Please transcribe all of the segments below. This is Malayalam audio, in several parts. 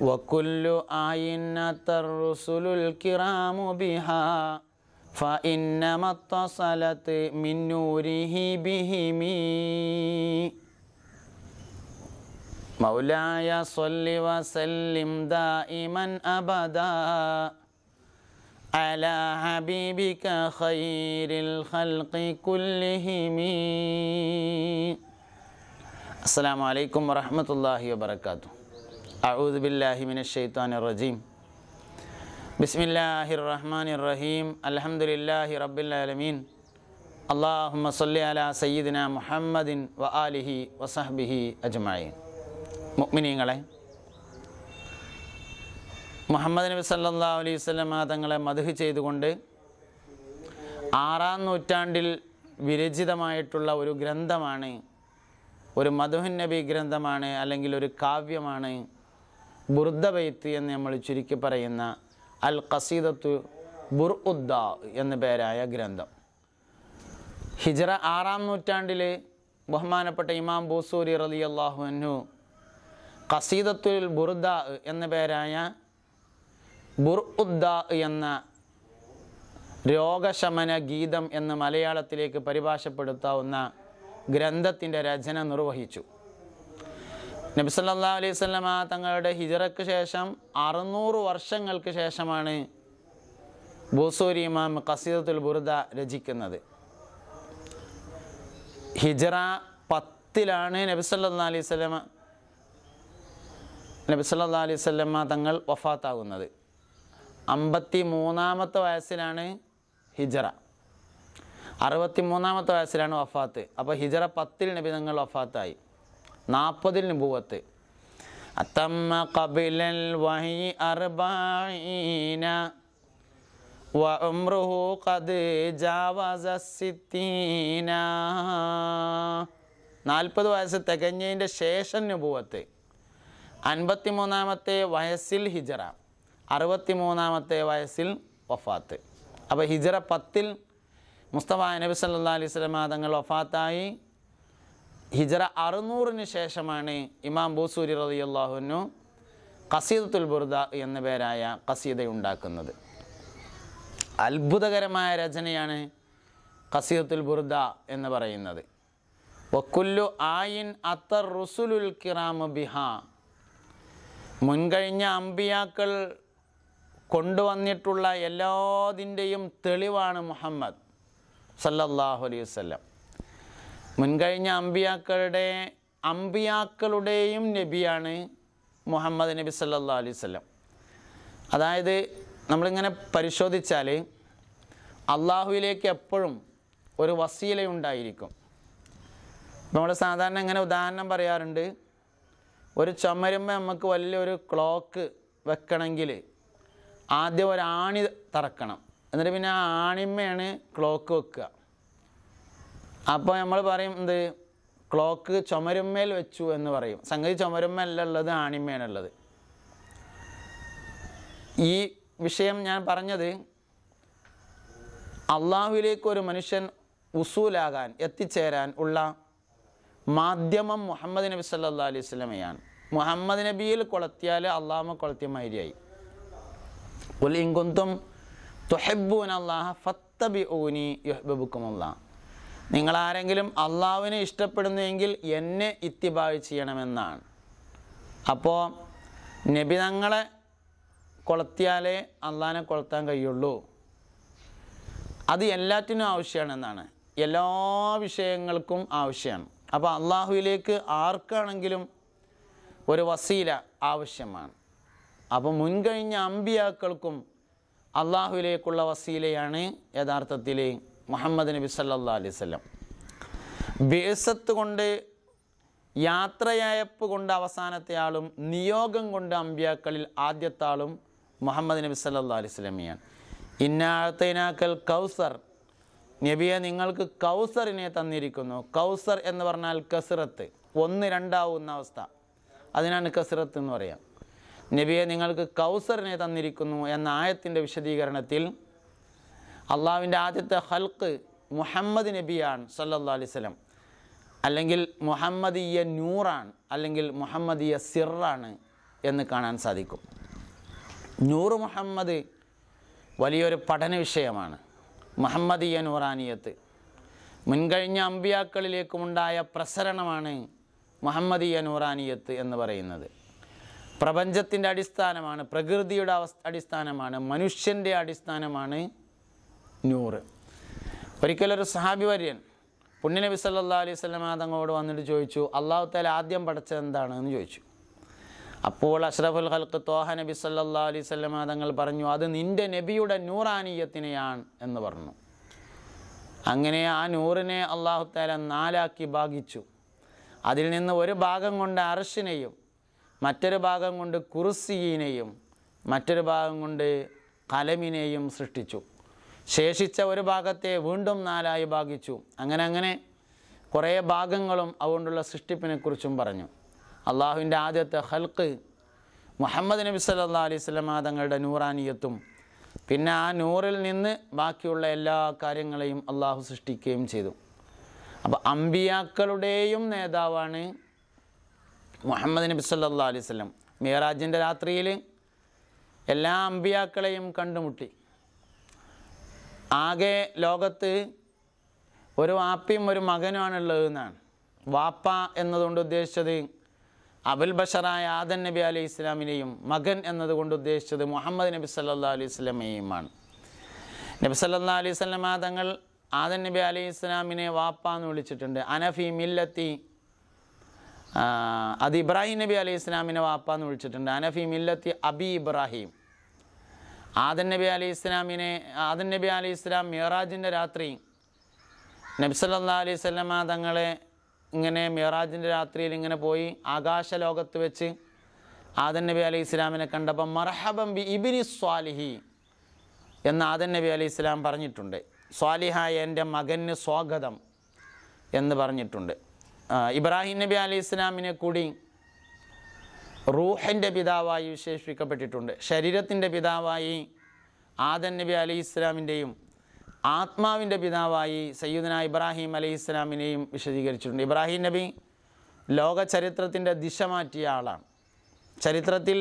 وكل آينة الرسل الكرام بها فإنما اتصلت من نوره بهم مولاي صل وسلم دائما أبدا على حبيبك خير الخلق كلهم السلام عليكم ورحمة الله وبركاته أعوذ بالله من الشيطان الرجيم بسم الله الرحمن الرحيم الحمد لله رب العالمين اللهم صل على سيدنا محمد وآله وصحبه أجمعين مؤمنين عليه മുഹമ്മദ് നബി സല്ലാ അലൈഹി സ്വലമ തങ്ങളെ മധുഹ് ചെയ്തുകൊണ്ട് ആറാം നൂറ്റാണ്ടിൽ വിരചിതമായിട്ടുള്ള ഒരു ഗ്രന്ഥമാണ് ഒരു മധുഹൻ നബി ഗ്രന്ഥമാണ് അല്ലെങ്കിൽ ഒരു കാവ്യമാണ് ബുർദബൈത്ത് എന്ന് നമ്മൾ ചുരുക്കി പറയുന്ന അൽ ഖസീദത്തു ബുർ ഉദ്ദ എന്ന പേരായ ഗ്രന്ഥം ഹിജറ ആറാം നൂറ്റാണ്ടിൽ ബഹുമാനപ്പെട്ട ഇമാം ബൂസൂരി റലി അള്ളാഹുനു ഖസീദത്തുൽ ബുർദ എന്ന പേരായ ബുർ ഉദ്ദ എന്ന രോഗശമന ഗീതം എന്ന് മലയാളത്തിലേക്ക് പരിഭാഷപ്പെടുത്താവുന്ന ഗ്രന്ഥത്തിൻ്റെ രചന നിർവഹിച്ചു നബിസല്ലാ അലൈഹി സ്വലമ തങ്ങളുടെ ഹിജറയ്ക്ക് ശേഷം അറുന്നൂറ് വർഷങ്ങൾക്ക് ശേഷമാണ് ബൂസൂരി ഇമാം കസീദത്തുൽ ബുർദ രചിക്കുന്നത് ഹിജറ പത്തിലാണ് നബിസല്ലാ അലൈഹി സ്വലമ നബിസല്ലാ അലൈഹി സ്വലമ തങ്ങൾ വഫാത്താകുന്നത് അമ്പത്തി മൂന്നാമത്തെ വയസ്സിലാണ് ഹിജറ അറുപത്തി മൂന്നാമത്തെ വയസ്സിലാണ് വഫാത്ത് അപ്പോൾ ഹിജറ പത്തിൽ നബി തങ്ങൾ വഫാത്തായി നാൽപ്പതിൽ നുപൂവത്ത് അത്തമ്മ കപിലൽ വഹി അർബീന വമ്രുഹു കത് ജാവസിത്തീന നാൽപ്പത് വയസ്സ് തികഞ്ഞതിൻ്റെ ശേഷം നുപൂവത്ത് അൻപത്തി മൂന്നാമത്തെ വയസ്സിൽ ഹിജറ അറുപത്തി മൂന്നാമത്തെ വയസ്സിൽ വഫാത്ത് അപ്പോൾ ഹിജറ പത്തിൽ മുസ്തഫ നബി സല്ലാ അലൈഹി സ്വലമാ തങ്ങൾ വഫാത്തായി ഹിജറ അറുന്നൂറിന് ശേഷമാണ് ഇമാം ബൂസൂരി റതിയുള്ളാഹുനു കസീദത്തുൽ ബുർദ എന്ന പേരായ കസീദ ഉണ്ടാക്കുന്നത് അത്ഭുതകരമായ രചനയാണ് കസീദത്തുൽ ബുർദ എന്ന് പറയുന്നത് ഒക്കുല്ലു ആയിൻ അത്തർ റുസുലുൽ കിറാമ ബിഹ മുൻകഴിഞ്ഞ അമ്പിയാക്കൾ കൊണ്ടുവന്നിട്ടുള്ള എല്ലാതിൻ്റെയും തെളിവാണ് മുഹമ്മദ് സല്ലല്ലാഹു അലൈഹി വല്ലം മുൻകഴിഞ്ഞ അമ്പിയാക്കളുടെ അമ്പിയാക്കളുടെയും നബിയാണ് മുഹമ്മദ് നബി സല്ലാ അലൈഹി സ്വലം അതായത് നമ്മളിങ്ങനെ പരിശോധിച്ചാൽ അള്ളാഹുവിലേക്ക് എപ്പോഴും ഒരു വസീലയുണ്ടായിരിക്കും നമ്മൾ സാധാരണ ഇങ്ങനെ ഉദാഹരണം പറയാറുണ്ട് ഒരു ചുമരുമ്പോൾ നമുക്ക് വലിയൊരു ക്ലോക്ക് വെക്കണമെങ്കിൽ ആദ്യം ഒരാണി തറക്കണം എന്നിട്ട് പിന്നെ ആ ആണിമ്മയാണ് ക്ലോക്ക് വെക്കുക അപ്പോൾ നമ്മൾ പറയും എന്ത് ക്ലോക്ക് ചുമരുമേൽ വെച്ചു എന്ന് പറയും സംഗതി ചുമരുമ്മല്ലുള്ളത് ആണിമേനുള്ളത് ഈ വിഷയം ഞാൻ പറഞ്ഞത് അള്ളാഹുവിലേക്ക് ഒരു മനുഷ്യൻ ഉസൂലാകാൻ എത്തിച്ചേരാൻ ഉള്ള മാധ്യമം മുഹമ്മദ് നബി സല്ലാ അലൈഹി സ്വലമയാണ് മുഹമ്മദ് നബിയിൽ കൊളത്തിയാൽ അള്ളാമ കൊളത്തിയ മൈരിയായി ഉൽ ഇങ്കുന്തും തുഹബൂൻ അള്ളാഹ ഫത്തബി ഊനി യുഹബബുക്കും നിങ്ങളാരെങ്കിലും അള്ളാവിനെ ഇഷ്ടപ്പെടുന്നുവെങ്കിൽ എന്നെ ഇത്തിബായ് ചെയ്യണമെന്നാണ് അപ്പോൾ നബി തങ്ങളെ കൊളത്തിയാലേ അള്ളാഹിനെ കൊളുത്താൻ കഴിയുള്ളൂ അത് എല്ലാറ്റിനും ആവശ്യമാണെന്നാണ് എല്ലാ വിഷയങ്ങൾക്കും ആവശ്യമാണ് അപ്പോൾ അള്ളാഹുവിലേക്ക് ആർക്കാണെങ്കിലും ഒരു വസീല ആവശ്യമാണ് അപ്പോൾ മുൻകഴിഞ്ഞ അമ്പിയാക്കൾക്കും അള്ളാഹുവിലേക്കുള്ള വസീലയാണ് യഥാർത്ഥത്തിൽ മുഹമ്മദ് നബി സല്ലാ അലൈവല്ലം ബേസത്ത് കൊണ്ട് യാത്രയയപ്പ് കൊണ്ട് അവസാനത്തെ ആളും നിയോഗം കൊണ്ട് അമ്പ്യാക്കളിൽ ആദ്യത്തെ ആളും മുഹമ്മദ് നബി സല്ലാ അലൈവലമിയാണ് ഇന്നാഴത്തേനാക്കൽ കൗസർ നബിയെ നിങ്ങൾക്ക് കൗസറിനെ തന്നിരിക്കുന്നു കൗസർ എന്ന് പറഞ്ഞാൽ കസിറത്ത് ഒന്ന് രണ്ടാവുന്ന അവസ്ഥ അതിനാണ് കസിറത്ത് എന്ന് പറയാം നബിയെ നിങ്ങൾക്ക് കൗസറിനെ തന്നിരിക്കുന്നു എന്ന ആയത്തിൻ്റെ വിശദീകരണത്തിൽ അള്ളാവിൻ്റെ ആദ്യത്തെ ഹൽക്ക് മുഹമ്മദ് നബിയാണ് സല്ലാ അലൈഹി അല്ലെങ്കിൽ മുഹമ്മദീയ നൂറാണ് അല്ലെങ്കിൽ മുഹമ്മദീയ സിറാണ് എന്ന് കാണാൻ സാധിക്കും നൂറ് മുഹമ്മദ് വലിയൊരു പഠന വിഷയമാണ് മുഹമ്മദീയ നൂറാനിയത്ത് മുൻകഴിഞ്ഞ അമ്പിയാക്കളിലേക്കുമുണ്ടായ പ്രസരണമാണ് മുഹമ്മദീയ നൂറാനിയത്ത് എന്ന് പറയുന്നത് പ്രപഞ്ചത്തിൻ്റെ അടിസ്ഥാനമാണ് പ്രകൃതിയുടെ അവസ്ഥ അടിസ്ഥാനമാണ് മനുഷ്യൻ്റെ അടിസ്ഥാനമാണ് നൂറ് ഒരിക്കലൊരു സഹാബി വര്യൻ പുണ്യനബി സല്ലാ അലൈഹി സ്വലമ തങ്ങളോട് വന്നിട്ട് ചോദിച്ചു അള്ളാഹു താല ആദ്യം പഠിച്ചത് എന്താണ് എന്ന് ചോദിച്ചു അപ്പോൾ അഷ്റഫുൽ ഹൽക്ക് തോഹ നബി സല്ലാ അലൈഹി സ്വലമ തങ്ങൾ പറഞ്ഞു അത് നിന്റെ നബിയുടെ നൂറാനീയത്തിനെയാണ് എന്ന് പറഞ്ഞു അങ്ങനെ ആ നൂറിനെ അള്ളാഹു താല നാലാക്കി ഭാഗിച്ചു അതിൽ നിന്ന് ഒരു ഭാഗം കൊണ്ട് അർഷിനെയും മറ്റൊരു ഭാഗം കൊണ്ട് കുറുസീനെയും മറ്റൊരു ഭാഗം കൊണ്ട് കലമിനെയും സൃഷ്ടിച്ചു ശേഷിച്ച ഒരു ഭാഗത്തെ വീണ്ടും നാലായി ഭാഗിച്ചു അങ്ങനെ അങ്ങനെ കുറേ ഭാഗങ്ങളും അതുകൊണ്ടുള്ള സൃഷ്ടിപ്പിനെക്കുറിച്ചും പറഞ്ഞു അള്ളാഹുവിൻ്റെ ആദ്യത്തെ ഹൽക്ക് മുഹമ്മദ് നബി സല്ലാ അലൈഹി സ്വലമ തങ്ങളുടെ നൂറാനിയത്തും പിന്നെ ആ നൂറിൽ നിന്ന് ബാക്കിയുള്ള എല്ലാ കാര്യങ്ങളെയും അള്ളാഹു സൃഷ്ടിക്കുകയും ചെയ്തു അപ്പോൾ അമ്പിയാക്കളുടെയും നേതാവാണ് മുഹമ്മദ് നബി സല്ലാ അലൈഹി സ്വലം മിയറാജിൻ്റെ രാത്രിയിൽ എല്ലാ അമ്പിയാക്കളെയും കണ്ടുമുട്ടി ആകെ ലോകത്ത് ഒരു വാപ്പയും ഒരു മകനുമാണുള്ളത് എന്നാണ് വാപ്പ എന്നതുകൊണ്ട് ഉദ്ദേശിച്ചത് അബുൽ ബഷറായ ആദൻ നബി അലി ഇസ്ലാമിനെയും മകൻ എന്നതുകൊണ്ട് ഉദ്ദേശിച്ചത് മുഹമ്മദ് നബി സല്ലാ അലൈഹി സ്വലമയെയുമാണ് നബി സല്ലാ അലൈഹി സ്വലമ തങ്ങൾ ആദൻ നബി അലി ഇസ്ലാമിനെ വാപ്പ എന്ന് വിളിച്ചിട്ടുണ്ട് അനഫി മില്ലത്തി അത് ഇബ്രാഹിം നബി അലി ഇസ്ലാമിനെ വാപ്പ എന്ന് വിളിച്ചിട്ടുണ്ട് അനഫി മില്ലത്തി അബി ഇബ്രാഹിം ആദൻ നബി അലി ഇസ്ലാമിനെ ആദൻ നബി അലി ഇസ്ലാം മിയറാജിൻ്റെ രാത്രി നബ്സല്ലാ അലൈഹി സ്വലമ തങ്ങളെ ഇങ്ങനെ മിയറാജിൻ്റെ രാത്രിയിൽ ഇങ്ങനെ പോയി ആകാശ ലോകത്ത് വെച്ച് ആദൻ നബി അലി ഇസ്ലാമിനെ കണ്ടപ്പോൾ മർഹബം ബി ഇബിനി സ്വാലിഹി എന്ന് ആദൻ നബി അലി ഇസ്ലാം പറഞ്ഞിട്ടുണ്ട് സ്വാലിഹായ എൻ്റെ മകന് സ്വാഗതം എന്ന് പറഞ്ഞിട്ടുണ്ട് ഇബ്രാഹിം നബി അലി ഇസ്ലാമിനെ കൂടി റൂഹിൻ്റെ പിതാവായി വിശേഷിപ്പിക്കപ്പെട്ടിട്ടുണ്ട് ശരീരത്തിൻ്റെ പിതാവായി ആദൻ നബി അലി ഇസ്ലാമിൻ്റെയും ആത്മാവിൻ്റെ പിതാവായി സയ്യുദന ഇബ്രാഹിം അലി ഇസ്ലാമിനെയും വിശദീകരിച്ചിട്ടുണ്ട് ഇബ്രാഹിം നബി ലോക ചരിത്രത്തിൻ്റെ ദിശ മാറ്റിയ ആളാണ് ചരിത്രത്തിൽ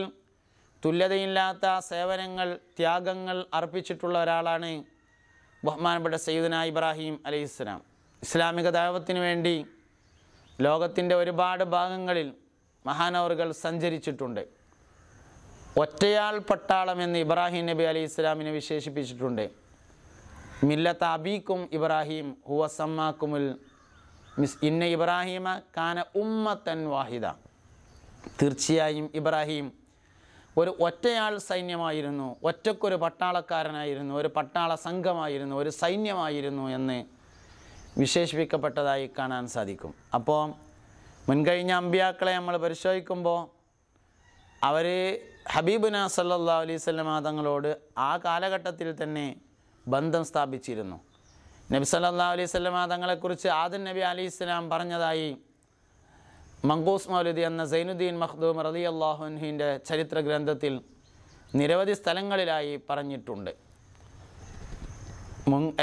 തുല്യതയില്ലാത്ത സേവനങ്ങൾ ത്യാഗങ്ങൾ അർപ്പിച്ചിട്ടുള്ള ഒരാളാണ് ബഹുമാനപ്പെട്ട സയ്യുദന ഇബ്രാഹിം അലി ഇസ്ലാം ഇസ്ലാമിക ദൈവത്തിന് വേണ്ടി ലോകത്തിൻ്റെ ഒരുപാട് ഭാഗങ്ങളിൽ മഹാനവറുകൾ സഞ്ചരിച്ചിട്ടുണ്ട് ഒറ്റയാൾ പട്ടാളം എന്ന് ഇബ്രാഹിം നബി അലി ഇസ്ലാമിനെ വിശേഷിപ്പിച്ചിട്ടുണ്ട് മില്ലത്ത് അബീക്കും ഇബ്രാഹിം ഹുവസമ്മാക്കുമുൽ മിസ് ഇന്ന ഇബ്രാഹിമ കാന ഉമ്മത്തൻ വാഹിദ തീർച്ചയായും ഇബ്രാഹിം ഒരു ഒറ്റയാൾ സൈന്യമായിരുന്നു ഒറ്റക്കൊരു പട്ടാളക്കാരനായിരുന്നു ഒരു പട്ടാള സംഘമായിരുന്നു ഒരു സൈന്യമായിരുന്നു എന്ന് വിശേഷിപ്പിക്കപ്പെട്ടതായി കാണാൻ സാധിക്കും അപ്പോൾ മുൻകഴിഞ്ഞ അമ്പിയാക്കളെ നമ്മൾ പരിശോധിക്കുമ്പോൾ അവർ ഹബീബുന സല്ലാ അലൈവല്ലമ തങ്ങളോട് ആ കാലഘട്ടത്തിൽ തന്നെ ബന്ധം സ്ഥാപിച്ചിരുന്നു നബി സല്ലാ അലൈവല്ലമ തങ്ങളെക്കുറിച്ച് ആദിൻ നബി അലി ഇസ്ലാം പറഞ്ഞതായി മങ്കൂസ് മൗലുദി എന്ന സൈനുദ്ദീൻ മഖ്ദൂം റലി അള്ളാഹുഹിൻ്റെ ചരിത്ര ഗ്രന്ഥത്തിൽ നിരവധി സ്ഥലങ്ങളിലായി പറഞ്ഞിട്ടുണ്ട്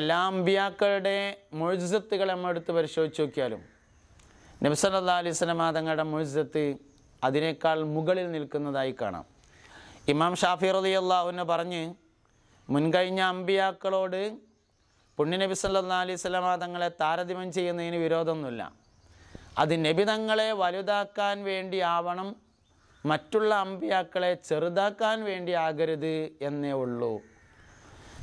എല്ലാ അമ്പിയാക്കളുടെ മൊഴിസത്തുകൾ നമ്മൾ എടുത്ത് പരിശോധിച്ച് നോക്കിയാലും നബ്സല്ലാ അലൈസ്ലമ തങ്ങളുടെ മുഴുസത്ത് അതിനേക്കാൾ മുകളിൽ നിൽക്കുന്നതായി കാണാം ഇമാം ഷാഫി റലി അള്ളാഹുവിനെ പറഞ്ഞ് മുൻകഴിഞ്ഞ അമ്പിയാക്കളോട് പുണ്യ നബി സല്ലാ അലൈസ്ലമ തങ്ങളെ താരതമ്യം ചെയ്യുന്നതിന് വിരോധമൊന്നുമില്ല അത് നബി തങ്ങളെ വലുതാക്കാൻ വേണ്ടി ആവണം മറ്റുള്ള അമ്പിയാക്കളെ ചെറുതാക്കാൻ വേണ്ടി ആകരുത് എന്നേ ഉള്ളൂ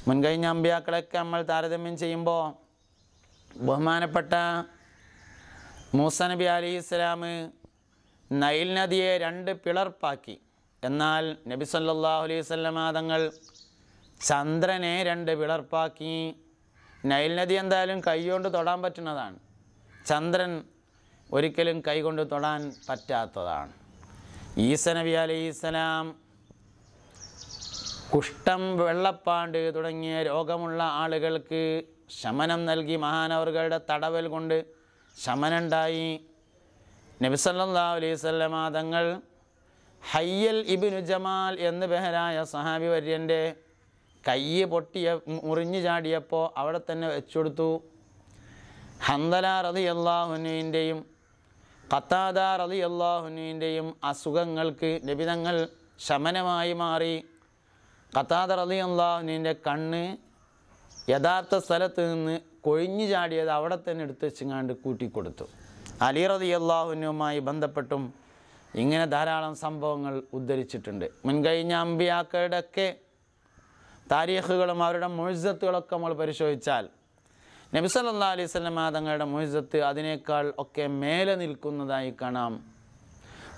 മുൻകഴിഞ്ഞ അമ്പിയാക്കളെയൊക്കെ നമ്മൾ താരതമ്യം ചെയ്യുമ്പോൾ ബഹുമാനപ്പെട്ട മൂസ നബി അലൈഹി സ്വലാം നൈൽ നദിയെ രണ്ട് പിളർപ്പാക്കി എന്നാൽ നബി സല്ലാഹു അലൈഹി സ്വലമാ തങ്ങൾ ചന്ദ്രനെ രണ്ട് പിളർപ്പാക്കി നൈൽ നദി എന്തായാലും കൈകൊണ്ട് തൊടാൻ പറ്റുന്നതാണ് ചന്ദ്രൻ ഒരിക്കലും കൈകൊണ്ട് തൊടാൻ പറ്റാത്തതാണ് ഈസ നബി അലൈഹി സ്വലാം കുഷ്ഠം വെള്ളപ്പാണ്ട് തുടങ്ങിയ രോഗമുള്ള ആളുകൾക്ക് ശമനം നൽകി മഹാനവറുകളുടെ തടവൽ കൊണ്ട് ശമനുണ്ടായി നബിസല്ലാ തങ്ങൾ ഹയ്യൽ ഇബിനു ജമാൽ എന്ന് ബഹരായ സഹാബി വര്യൻ്റെ കയ്യ് പൊട്ടിയ മുറിഞ്ഞു ചാടിയപ്പോൾ അവിടെ തന്നെ വെച്ചുകൊടുത്തു ഹന്തല റതി അള്ളാഹുനുവിൻ്റെയും കത്താദ റതി അള്ളാഹുനുവിൻ്റെയും അസുഖങ്ങൾക്ക് നബിതങ്ങൾ ശമനമായി മാറി കത്താദ റതി അള്ളാഹുനുവിൻ്റെ കണ്ണ് യഥാർത്ഥ സ്ഥലത്ത് നിന്ന് കൊഴിഞ്ഞു ചാടിയത് അവിടെ തന്നെ എടുത്തു വെച്ചിങ്ങാണ്ട് കൂട്ടിക്കൊടുത്തു അലി അള്ളാഹുനുമായി ബന്ധപ്പെട്ടും ഇങ്ങനെ ധാരാളം സംഭവങ്ങൾ ഉദ്ധരിച്ചിട്ടുണ്ട് മുൻകഴിഞ്ഞ അമ്പിയാക്കളുടെയൊക്കെ താരീഖുകളും അവരുടെ മൊഴിസത്തുകളൊക്കെ നമ്മൾ പരിശോധിച്ചാൽ നബിസല്ലാ അലൈഹി മാതങ്ങളുടെ തങ്ങളുടെ അതിനേക്കാൾ ഒക്കെ മേലെ നിൽക്കുന്നതായി കാണാം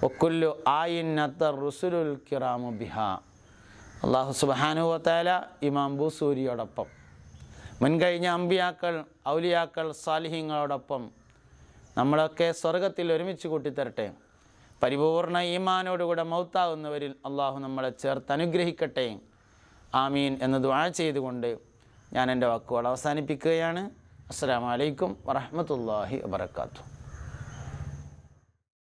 ഒക്കുല്ലു ആയിന്നത്ത റുസുലുൽ കിറാമു ബിഹ അള്ളാഹു സുബാനുവത്താല ഇമാം ബൂസൂരിയോടൊപ്പം മുൻകഴിഞ്ഞ അമ്പിയാക്കൾ ഔലിയാക്കൾ സാലിഹ്യങ്ങളോടൊപ്പം നമ്മളൊക്കെ സ്വർഗത്തിൽ ഒരുമിച്ച് കൂട്ടിത്തരട്ടെ പരിപൂർണ ഈമാനോടുകൂടെ മൗത്താവുന്നവരിൽ അള്ളാഹു നമ്മളെ ചേർത്ത് അനുഗ്രഹിക്കട്ടെ ആമീൻ എന്ന് ദുആ ചെയ്തുകൊണ്ട് ഞാൻ എൻ്റെ വാക്കുകൾ അവസാനിപ്പിക്കുകയാണ് അസ്സാം വലൈക്കും വറഹമത്തല്ലാഹി വാത്തു